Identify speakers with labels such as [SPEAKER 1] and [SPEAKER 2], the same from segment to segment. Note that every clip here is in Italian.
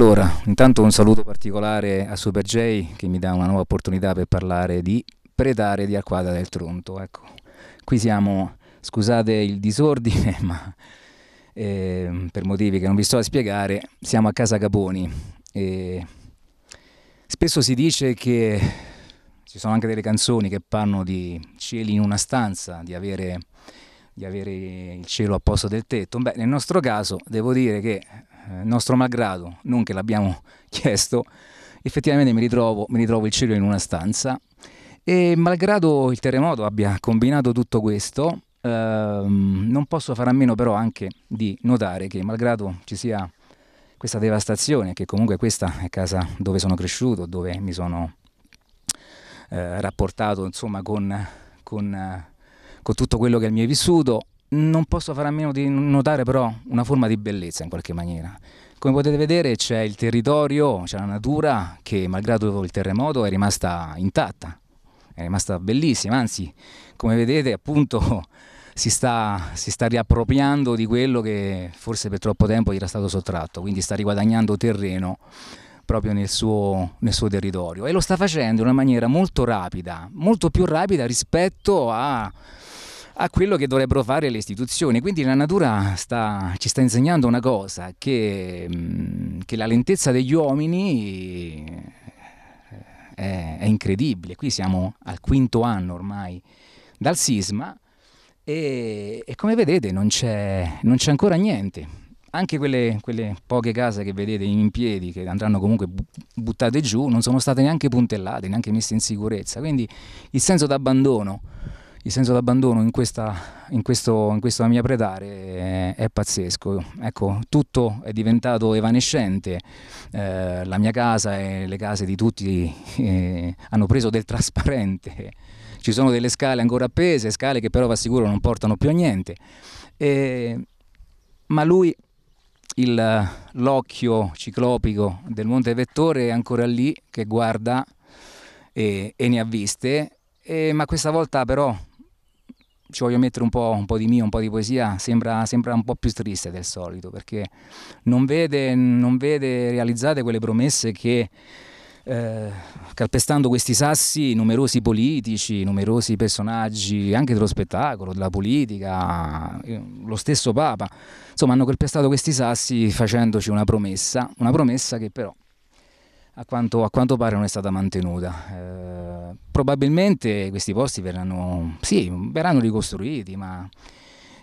[SPEAKER 1] Allora, intanto un saluto particolare a Super J che mi dà una nuova opportunità per parlare di predare di Arquada del Tronto. Ecco, qui siamo, scusate il disordine, ma eh, per motivi che non vi sto a spiegare, siamo a Casa Caponi. E spesso si dice che ci sono anche delle canzoni che parlano di cieli in una stanza, di avere, di avere il cielo a posto del tetto. Beh, nel nostro caso devo dire che eh, nostro malgrado, non che l'abbiamo chiesto, effettivamente mi ritrovo, mi ritrovo il cielo in una stanza e malgrado il terremoto abbia combinato tutto questo, ehm, non posso fare a meno però anche di notare che malgrado ci sia questa devastazione, che comunque questa è casa dove sono cresciuto, dove mi sono eh, rapportato insomma con, con, eh, con tutto quello che è il mio vissuto, non posso fare a meno di notare però una forma di bellezza in qualche maniera. Come potete vedere c'è il territorio, c'è la natura che malgrado il terremoto è rimasta intatta, è rimasta bellissima, anzi come vedete appunto si sta, si sta riappropriando di quello che forse per troppo tempo gli era stato sottratto, quindi sta riguadagnando terreno proprio nel suo, nel suo, territorio e lo sta facendo in una maniera molto rapida, molto più rapida rispetto a a quello che dovrebbero fare le istituzioni. Quindi la natura sta, ci sta insegnando una cosa, che, mm, che la lentezza degli uomini eh, è, è, incredibile. Qui siamo al quinto anno ormai dal sisma e, e come vedete non c'è, ancora niente. Anche quelle, quelle, poche case che vedete in piedi, che andranno comunque buttate giù, non sono state neanche puntellate, neanche messe in sicurezza. Quindi il senso d'abbandono il senso d'abbandono in, questa, in, in questo mia predare è, è, pazzesco. Ecco, tutto è diventato evanescente, eh, la mia casa e le case di tutti eh, hanno preso del trasparente, ci sono delle scale ancora appese, scale che però va sicuro non portano più a niente. Eh, ma lui il, l'occhio ciclopico del Monte Vettore è ancora lì che guarda e, e ne ha viste, e, ma questa volta però ci voglio mettere un po', un po', di mio, un po' di poesia, sembra, sembra un po' più triste del solito, perché non vede, non vede realizzate quelle promesse che eh, calpestando questi sassi numerosi politici, numerosi personaggi anche dello spettacolo, della politica, eh, lo stesso Papa, insomma hanno calpestato questi sassi facendoci una promessa, una promessa che però a quanto, a quanto, pare non è stata mantenuta. Eh, probabilmente questi posti verranno, sì, verranno, ricostruiti, ma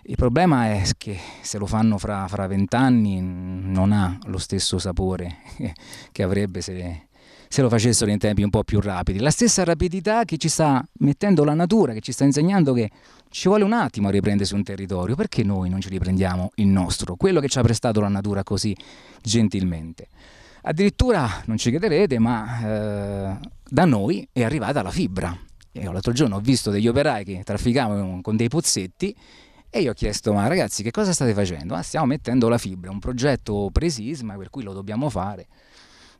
[SPEAKER 1] il problema è che se lo fanno fra, vent'anni non ha lo stesso sapore che avrebbe se, se lo facessero in tempi un po' più rapidi. La stessa rapidità che ci sta mettendo la natura, che ci sta insegnando che ci vuole un attimo a riprendersi un territorio, perché noi non ci riprendiamo il nostro, quello che ci ha prestato la natura così gentilmente. Addirittura, non ci crederete, ma eh, da noi è arrivata la fibra. Io l'altro giorno ho visto degli operai che trafficavano con dei pozzetti e io ho chiesto, ma ragazzi che cosa state facendo? Ah, stiamo mettendo la fibra, un progetto presisma per cui lo dobbiamo fare.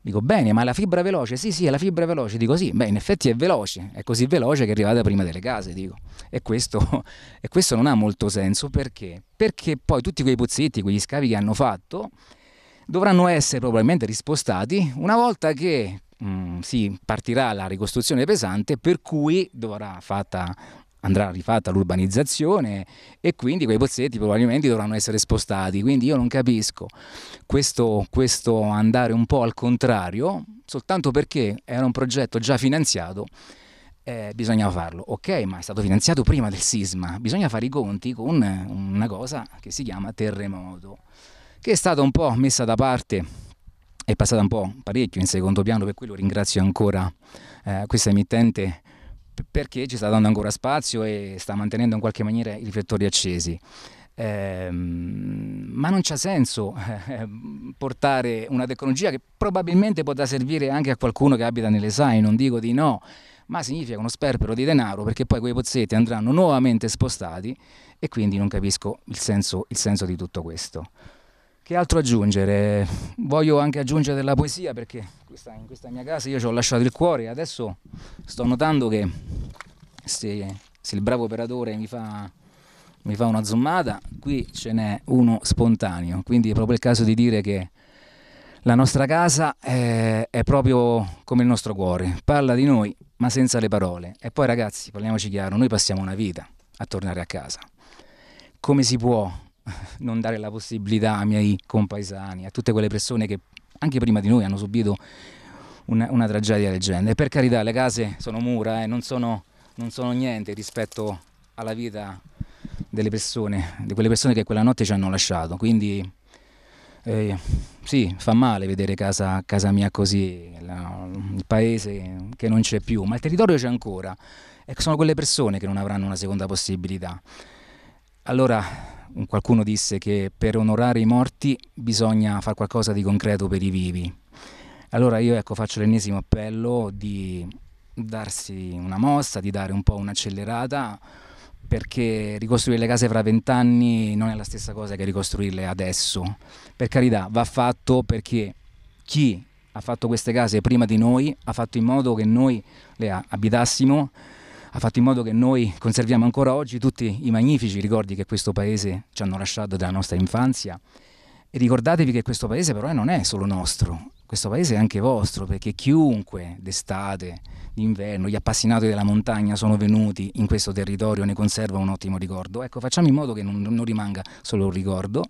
[SPEAKER 1] Dico, bene, ma la fibra veloce? Sì, sì, è la fibra veloce. Dico, sì, beh, in effetti è veloce, è così veloce che è arrivata prima delle case, dico. E questo, e questo non ha molto senso, perché? Perché poi tutti quei pozzetti, quegli scavi che hanno fatto, dovranno essere probabilmente rispostati una volta che mh, mm, si partirà la ricostruzione pesante per cui dovrà fatta andrà rifatta l'urbanizzazione e quindi quei pozzetti probabilmente dovranno essere spostati. Quindi io non capisco questo, questo, andare un po' al contrario, soltanto perché era un progetto già finanziato. Eh, bisognava farlo, ok, ma è stato finanziato prima del sisma, bisogna fare i conti con una cosa che si chiama terremoto che è stata un po' messa da parte, è passata un po' parecchio in secondo piano, per cui lo ringrazio ancora eh, questa emittente perché ci sta dando ancora spazio e sta mantenendo in qualche maniera i riflettori accesi. Eh, ma non c'è senso eh, portare una tecnologia che probabilmente potrà servire anche a qualcuno che abita nelle SAI, non dico di no, ma significa uno sperpero di denaro perché poi quei pozzetti andranno nuovamente spostati e quindi non capisco il senso, il senso di tutto questo. Che altro aggiungere? Voglio anche aggiungere della poesia perché questa, in questa mia casa io ci ho lasciato il cuore e adesso sto notando che se, se il bravo operatore mi fa, mi fa, una zoomata, qui ce n'è uno spontaneo, quindi è proprio il caso di dire che la nostra casa è, è proprio come il nostro cuore, parla di noi ma senza le parole. E poi ragazzi, parliamoci chiaro, noi passiamo una vita a tornare a casa. Come si può non dare la possibilità ai miei compaesani, a tutte quelle persone che anche prima di noi hanno subito una, una tragedia del genere. E per carità, le case sono mura, eh, non, sono, non sono niente rispetto alla vita delle persone, di quelle persone che quella notte ci hanno lasciato. Quindi eh, sì, fa male vedere casa, casa mia così, la, il paese che non c'è più, ma il territorio c'è ancora. E sono quelle persone che non avranno una seconda possibilità. Allora qualcuno disse che per onorare i morti bisogna fare qualcosa di concreto per i vivi. Allora io ecco, faccio l'ennesimo appello di darsi una mossa, di dare un po' un'accelerata, perché ricostruire le case fra vent'anni non è la stessa cosa che ricostruirle adesso. Per carità, va fatto perché chi ha fatto queste case prima di noi ha fatto in modo che noi le abitassimo ha fatto in modo che noi conserviamo ancora oggi tutti i magnifici ricordi che questo paese ci hanno lasciato dalla nostra infanzia. E ricordatevi che questo paese però non è solo nostro, questo paese è anche vostro, perché chiunque d'estate, d'inverno, gli appassionati della montagna sono venuti in questo territorio ne conserva un ottimo ricordo. Ecco, facciamo in modo che non, non rimanga solo un ricordo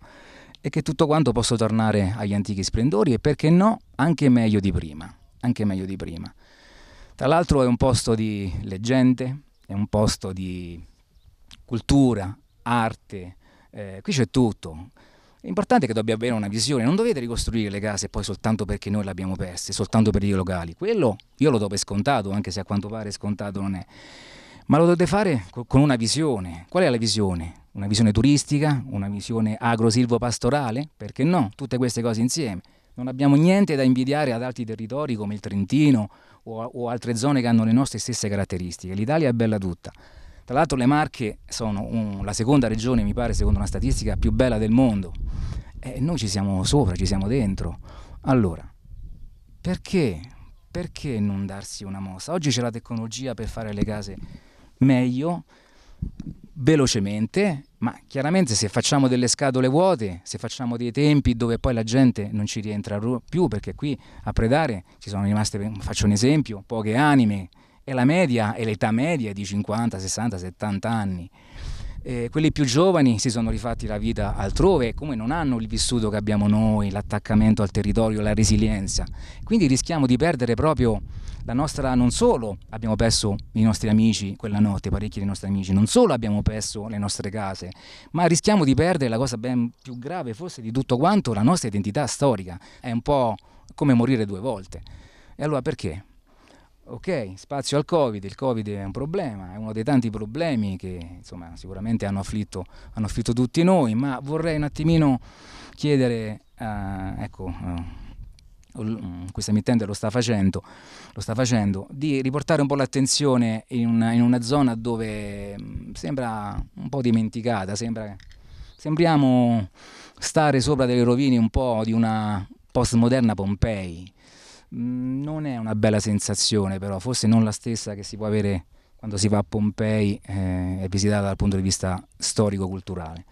[SPEAKER 1] e che tutto quanto possa tornare agli antichi splendori e perché no, anche meglio di prima, anche meglio di prima. Tra l'altro è un posto di leggende, è un posto di cultura, arte, eh, qui c'è tutto. L'importante è che dobbiate avere una visione, non dovete ricostruire le case poi soltanto perché noi le abbiamo perse, soltanto per i locali. Quello io lo do per scontato, anche se a quanto pare scontato non è. Ma lo dovete fare con una visione. Qual è la visione? Una visione turistica, una visione agro-silvo-pastorale? Perché no? Tutte queste cose insieme. Non abbiamo niente da invidiare ad altri territori come il Trentino o, o altre zone che hanno le nostre stesse caratteristiche. L'Italia è bella tutta. Tra l'altro le Marche sono un, la seconda regione, mi pare, secondo una statistica, più bella del mondo. E noi ci siamo sopra, ci siamo dentro. Allora, perché? Perché non darsi una mossa? Oggi c'è la tecnologia per fare le case meglio, velocemente, ma chiaramente se facciamo delle scatole vuote, se facciamo dei tempi dove poi la gente non ci rientra più, perché qui a predare ci sono rimaste, faccio un esempio, poche anime, e la media è l'età media di 50, 60, 70 anni. Eh, quelli più giovani si sono rifatti la vita altrove, come non hanno il vissuto che abbiamo noi, l'attaccamento al territorio, la resilienza. Quindi rischiamo di perdere proprio la nostra, non solo abbiamo perso i nostri amici quella notte, parecchi dei nostri amici, non solo abbiamo perso le nostre case, ma rischiamo di perdere la cosa ben più grave forse di tutto quanto, la nostra identità storica. È un po' come morire due volte. E allora perché? Ok, spazio al Covid, il Covid è un problema, è uno dei tanti problemi che insomma, sicuramente hanno afflitto, hanno afflitto, tutti noi, ma vorrei un attimino chiedere, uh, ecco, uh, questa emittente lo sta, facendo, lo sta facendo, di riportare un po' l'attenzione in una, in una zona dove mm, sembra un po' dimenticata, sembra, sembriamo stare sopra delle rovine un po' di una postmoderna Pompei, Mm, non è una bella sensazione però, forse non la stessa che si può avere quando si va a Pompei eh, e eh, visitata dal punto di vista storico-culturale.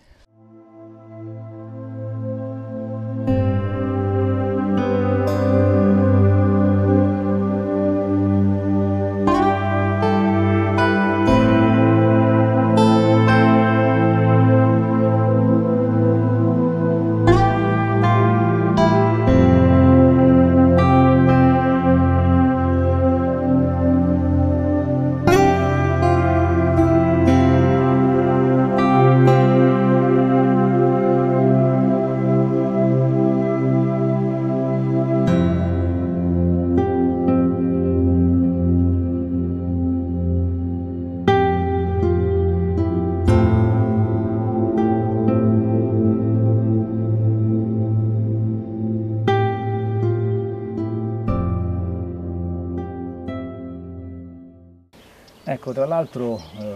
[SPEAKER 1] Ecco, tra l'altro eh,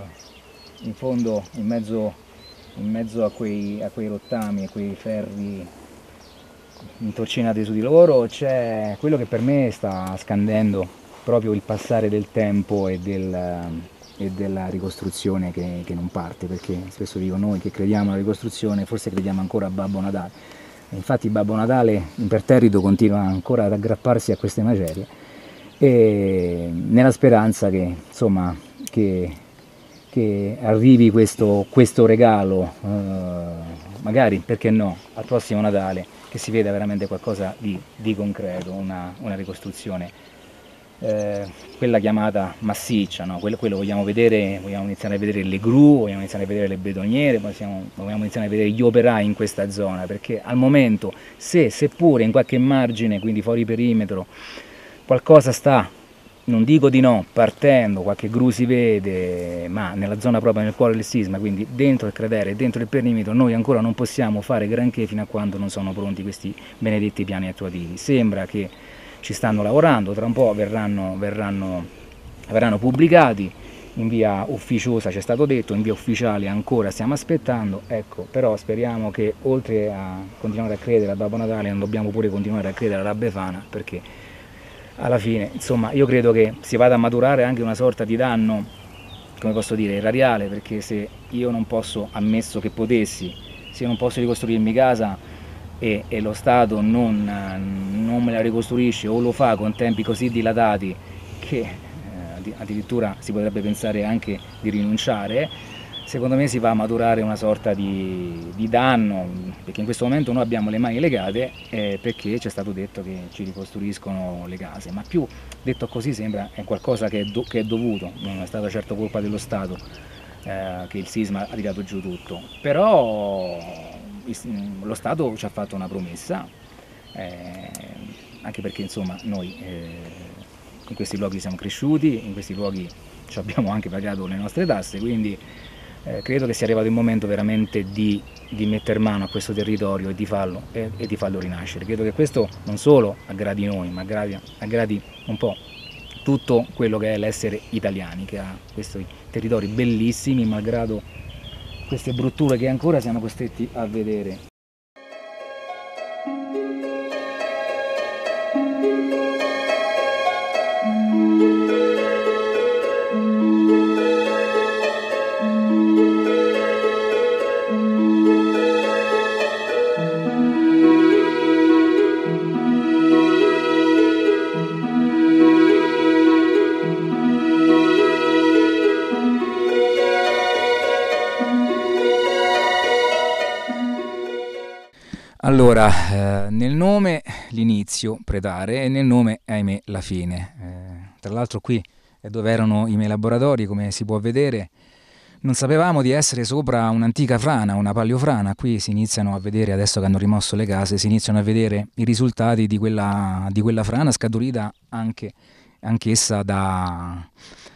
[SPEAKER 1] in fondo, in mezzo, in mezzo a, quei, a, quei, rottami, a quei ferri intorcinati su di loro, c'è quello che per me sta scandendo proprio il passare del tempo e, del, e della ricostruzione che, che, non parte, perché spesso dico noi che crediamo alla ricostruzione, forse crediamo ancora a Babbo Natale. infatti Babbo Natale imperterrito continua ancora ad aggrapparsi a queste macerie e nella speranza che insomma che, che arrivi questo, questo regalo, eh, magari, perché no, al prossimo Natale, che si veda veramente qualcosa di, di concreto, una, una ricostruzione. Eh, quella chiamata massiccia, no? quello, quello, vogliamo vedere, vogliamo iniziare a vedere le gru, vogliamo iniziare a vedere le betoniere, possiamo, vogliamo iniziare a vedere gli operai in questa zona, perché al momento se seppure in qualche margine, quindi fuori perimetro, qualcosa sta non dico di no, partendo, qualche gru si vede, ma nella zona proprio nel cuore del sisma, quindi dentro il cratere, dentro il perimetro, noi ancora non possiamo fare granché fino a quando non sono pronti questi benedetti piani attuativi. Sembra che ci stanno lavorando, tra un po' verranno, verranno, verranno pubblicati, in via ufficiosa ci è stato detto, in via ufficiale ancora stiamo aspettando, ecco, però speriamo che oltre a continuare a credere a Babbo Natale non dobbiamo pure continuare a credere alla Befana perché alla fine, insomma, io credo che si vada a maturare anche una sorta di danno, come posso dire, erariale, perché se io non posso, ammesso che potessi, se io non posso ricostruirmi casa e, e lo Stato non, non, me la ricostruisce o lo fa con tempi così dilatati che eh, addirittura si potrebbe pensare anche di rinunciare, secondo me si va a maturare una sorta di, di danno, perché in questo momento noi abbiamo le mani legate eh, perché ci è stato detto che ci ricostruiscono le case, ma più detto così sembra è qualcosa che è, do, che è dovuto, non è stata certo colpa dello Stato eh, che il sisma ha tirato giù tutto, però lo Stato ci ha fatto una promessa, eh, anche perché insomma noi eh, in questi luoghi siamo cresciuti, in questi luoghi ci abbiamo anche pagato le nostre tasse, quindi eh, credo che sia arrivato il momento veramente di, di mettere mano a questo territorio e di, farlo, e, e di, farlo, rinascere. Credo che questo non solo aggradi noi, ma aggradi, aggradi un po' tutto quello che è l'essere italiani, che ha questi territori bellissimi, malgrado queste brutture che ancora siamo costretti a vedere. Allora, eh, nel nome l'inizio predare e nel nome, ahimè, la fine. Eh, tra l'altro qui è eh, dove erano i miei laboratori, come si può vedere. Non sapevamo di essere sopra un'antica frana, una paleofrana. Qui si iniziano a vedere, adesso che hanno rimosso le case, si iniziano a vedere i risultati di quella, di quella frana scaturita anche, anch'essa da,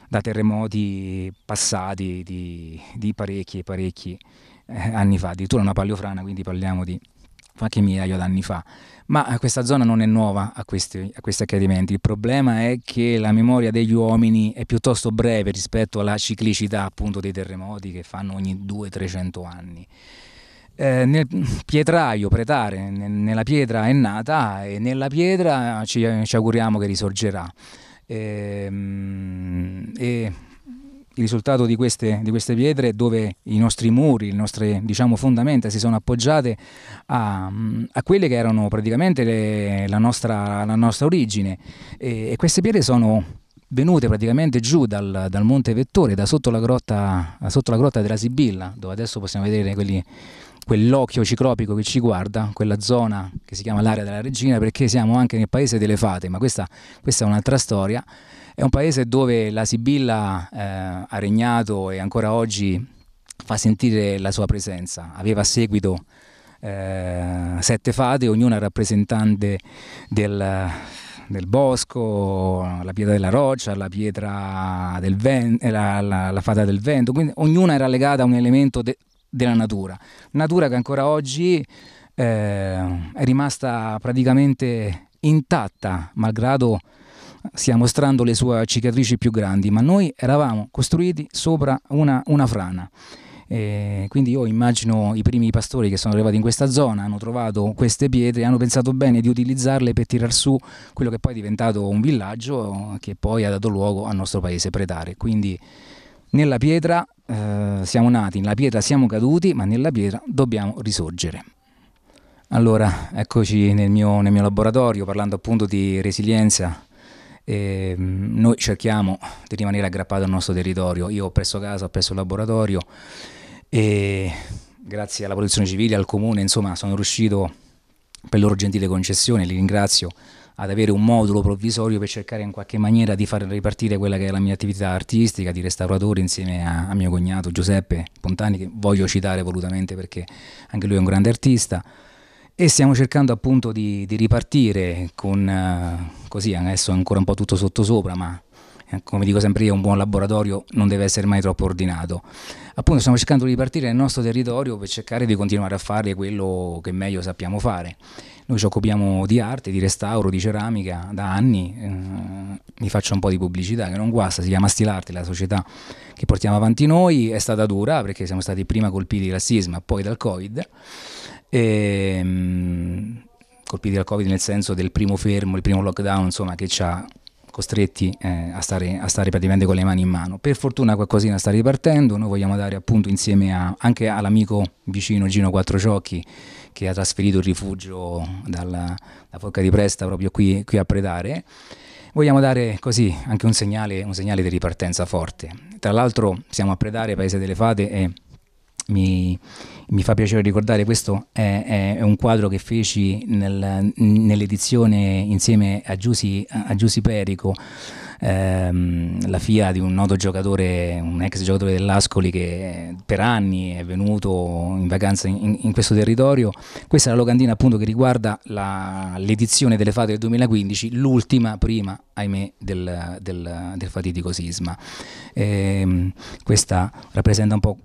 [SPEAKER 1] da, terremoti passati di, di parecchi e parecchi eh, anni fa. Addirittura una paleofrana, quindi parliamo di qualche migliaio d'anni fa. Ma eh, questa zona non è nuova a questi, a questi, accadimenti. Il problema è che la memoria degli uomini è piuttosto breve rispetto alla ciclicità appunto dei terremoti che fanno ogni 200-300 anni. Eh, nel pietraio pretare, nella pietra è nata e nella pietra ci, ci auguriamo che risorgerà. Eh, eh, il risultato di queste, di queste, pietre dove i nostri muri, le nostre diciamo, fondamenta si sono appoggiate a, a quelle che erano praticamente le, la, nostra, la, nostra, origine e, e, queste pietre sono venute praticamente giù dal, dal monte Vettore, da sotto la, grotta, sotto la, grotta, della Sibilla, dove adesso possiamo vedere quelli, quell'occhio ciclopico che ci guarda, quella zona che si chiama l'area della regina, perché siamo anche nel paese delle fate, ma questa, questa è un'altra storia. È un paese dove la Sibilla eh, ha regnato e ancora oggi fa sentire la sua presenza. Aveva seguito eh, sette fate, ognuna rappresentante del, del, bosco, la pietra della roccia, la pietra del vento, eh, la, la, la, fata del vento, quindi ognuna era legata a un elemento de, della natura, natura che ancora oggi eh, è rimasta praticamente intatta, malgrado stia mostrando le sue cicatrici più grandi, ma noi eravamo costruiti sopra una, una frana. E quindi io immagino i primi pastori che sono arrivati in questa zona, hanno trovato queste pietre e hanno pensato bene di utilizzarle per tirar su quello che poi è diventato un villaggio che poi ha dato luogo al nostro paese pretare. Quindi nella pietra eh, siamo nati, nella pietra siamo caduti, ma nella pietra dobbiamo risorgere. Allora, eccoci nel mio, nel mio laboratorio parlando appunto di resilienza e ehm, noi cerchiamo di rimanere aggrappati al nostro territorio. Io ho preso casa, ho preso il laboratorio e grazie alla protezione civile, al comune, insomma, sono riuscito per loro gentile concessione, li ringrazio, ad avere un modulo provvisorio per cercare in qualche maniera di far ripartire quella che è la mia attività artistica di restauratore insieme a, a mio cognato Giuseppe Pontani, che voglio citare volutamente perché anche lui è un grande artista e stiamo cercando appunto di, di ripartire con, uh, così adesso è ancora un po' tutto sottosopra, ma eh, come dico sempre io, un buon laboratorio non deve essere mai troppo ordinato. Appunto stiamo cercando di ripartire nel nostro territorio per cercare di continuare a fare quello che meglio sappiamo fare. Noi ci occupiamo di arte, di restauro, di ceramica da anni, eh, mi faccio un po' di pubblicità che non guasta, si chiama Stilarte la società che portiamo avanti noi, è stata dura perché siamo stati prima colpiti dal sisma, poi dal Covid e, ehm, colpiti dal Covid nel senso del primo fermo, il primo lockdown, insomma, che ci ha costretti eh, a, stare, a, stare, praticamente con le mani in mano. Per fortuna qualcosina sta ripartendo, noi vogliamo dare appunto insieme a, anche all'amico vicino Gino Quattro Quattrociocchi che ha trasferito il rifugio dalla, da Forca di Presta proprio qui, qui, a Predare, vogliamo dare così anche un segnale, un segnale di ripartenza forte. Tra l'altro siamo a Predare, Paese delle Fate e mi, mi fa piacere ricordare, questo è, è un quadro che feci nel, nell'edizione insieme a Giussi, a Giusi Perico, ehm, la figlia di un noto giocatore, un ex giocatore dell'Ascoli che per anni è venuto in vacanza in, in questo territorio. Questa è la locandina appunto che riguarda la, l'edizione delle fate del 2015, l'ultima prima, ahimè, del, del, del fatidico sisma. Ehm, questa rappresenta un po'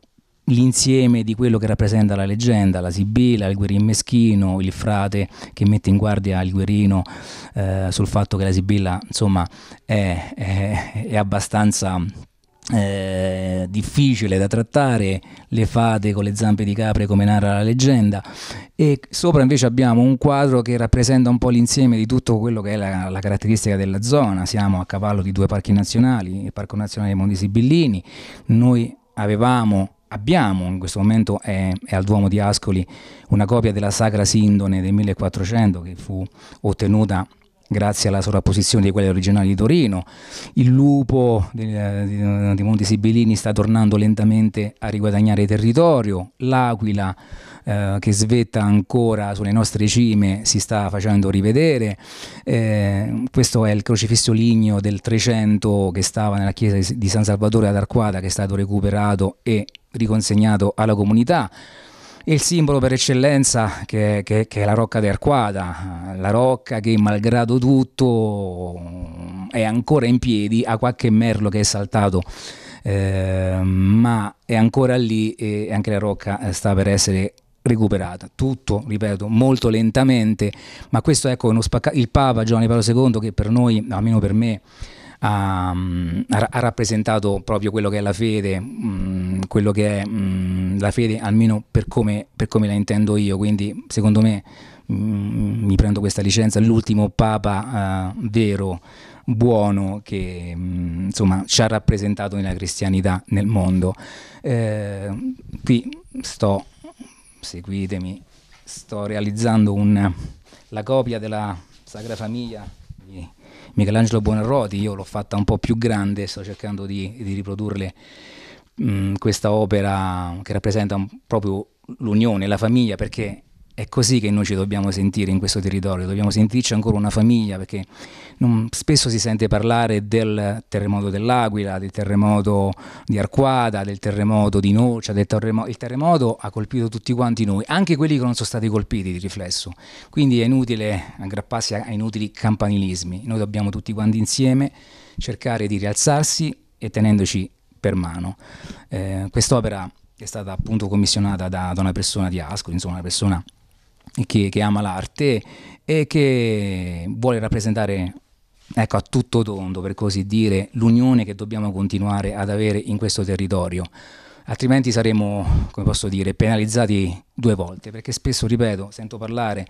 [SPEAKER 1] l'insieme di quello che rappresenta la leggenda, la Sibilla, il guerin meschino, il frate che mette in guardia il guerino eh, sul fatto che la Sibilla insomma è, è, è abbastanza eh, difficile da trattare, le fate con le zampe di capre come narra la leggenda e sopra invece abbiamo un quadro che rappresenta un po' l'insieme di tutto quello che è la, la, caratteristica della zona, siamo a cavallo di due parchi nazionali, il Parco Nazionale dei Monti Sibillini, noi avevamo abbiamo in questo momento è, è, al Duomo di Ascoli una copia della Sacra Sindone del 1400 che fu ottenuta grazie alla sovrapposizione di quelle originali di Torino. Il lupo eh, di, di, di Monti Sibillini sta tornando lentamente a riguadagnare territorio, l'aquila eh, che svetta ancora sulle nostre cime si sta facendo rivedere, eh, questo è il crocifisso ligneo del 300 che stava nella chiesa di San Salvatore ad Arquata che è stato recuperato e riconsegnato alla comunità. Il simbolo per eccellenza che, che, che è la Rocca d'Arquada, la rocca che malgrado tutto è ancora in piedi, ha qualche merlo che è saltato eh, ma è ancora lì e anche la rocca eh, sta per essere recuperata. Tutto, ripeto, molto lentamente, ma questo ecco, il Papa Giovanni Paolo II che per noi, almeno per me, Mm, ha, ha, rappresentato proprio quello che è la fede, mh, mm, quello che è mh, mm, la fede almeno per come, per come, la intendo io, quindi secondo me mh, mi prendo questa licenza, l'ultimo Papa uh, vero, buono, che insomma ci ha rappresentato nella cristianità nel mondo. Eh, qui sto, seguitemi, sto realizzando un, la copia della Sacra Famiglia Michelangelo Buonarroti, io l'ho fatta un po' più grande, sto cercando di, di riprodurle mh, questa opera che rappresenta un, proprio l'unione, la famiglia, perché è così che noi ci dobbiamo sentire in questo territorio, dobbiamo sentirci ancora una famiglia perché non, spesso si sente parlare del terremoto dell'Aquila, del terremoto di Arquada, del terremoto di Noccia, del terremoto, il terremoto ha colpito tutti quanti noi, anche quelli che non sono stati colpiti di riflesso, quindi è inutile aggrapparsi a inutili campanilismi, noi dobbiamo tutti quanti insieme cercare di rialzarsi e tenendoci per mano. Eh, quest'opera è stata appunto commissionata da, da una persona di Ascoli, insomma una persona che, che ama l'arte e che vuole rappresentare ecco, a tutto tondo, per così dire, l'unione che dobbiamo continuare ad avere in questo territorio. Altrimenti saremo, come posso dire, penalizzati due volte, perché spesso, ripeto, sento parlare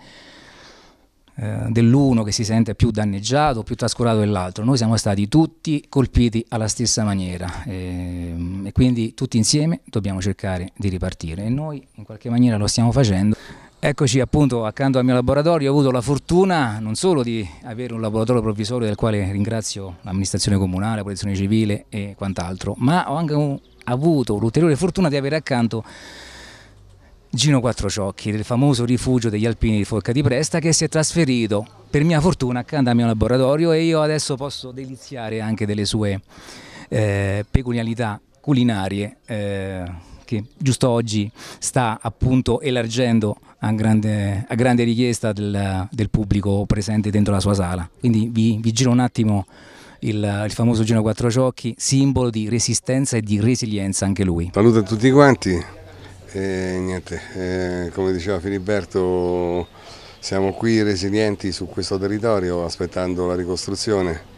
[SPEAKER 1] eh, dell'uno che si sente più danneggiato, più trascurato dell'altro. Noi siamo stati tutti colpiti alla stessa maniera e, ehm, e quindi tutti insieme dobbiamo cercare di ripartire e noi in qualche maniera lo stiamo facendo. Eccoci appunto accanto al mio laboratorio, ho avuto la fortuna non solo di avere un laboratorio provvisorio del quale ringrazio l'amministrazione comunale, la protezione civile e quant'altro, ma ho anche un, avuto l'ulteriore fortuna di avere accanto Gino Quattrociocchi, del famoso rifugio degli alpini di Forca di Presta, che si è trasferito per mia fortuna accanto al mio laboratorio e io adesso posso deliziare anche delle sue eh, peculiarità culinarie. Eh, che giusto oggi sta appunto elargendo a grande, a grande richiesta del, del, pubblico presente dentro la sua sala. Quindi vi, vi giro un attimo il, il, famoso Gino Quattro Ciocchi, simbolo di resistenza e di resilienza anche lui. Saluto a tutti quanti, eh, niente, eh, come diceva Filiberto siamo qui resilienti su questo territorio aspettando la ricostruzione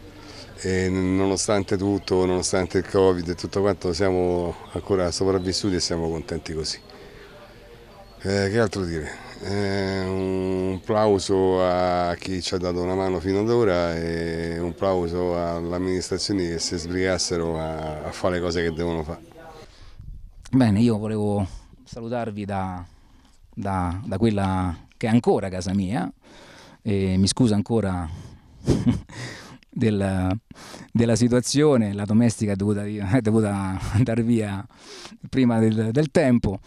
[SPEAKER 1] e nonostante tutto, nonostante il Covid e tutto quanto siamo ancora sopravvissuti e siamo contenti così. Eh, che altro dire? Eh, un applauso a chi ci ha dato una mano fino ad ora e un applauso alle amministrazioni che si sbrigassero a, a fare le cose che devono fare. Bene, io volevo salutarvi da, da, da quella che è ancora casa mia eh, e mi scuso ancora della, della, situazione, la domestica è dovuta, è dovuta andare via prima del, del tempo,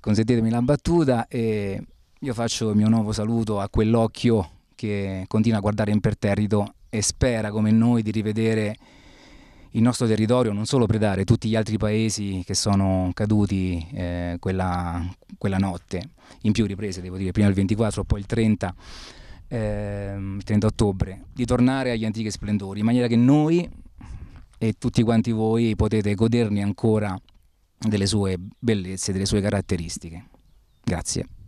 [SPEAKER 1] consentitemi la battuta e io faccio il mio nuovo saluto a quell'occhio che continua a guardare imperterrito e spera come noi di rivedere il nostro territorio, non solo Predare, tutti gli altri paesi che sono caduti eh, quella, quella, notte, in più riprese devo dire, prima il 24, poi il 30 ehm, il 30 ottobre, di tornare agli antichi splendori, in maniera che noi e tutti quanti voi potete goderne ancora delle sue bellezze, delle sue caratteristiche. Grazie.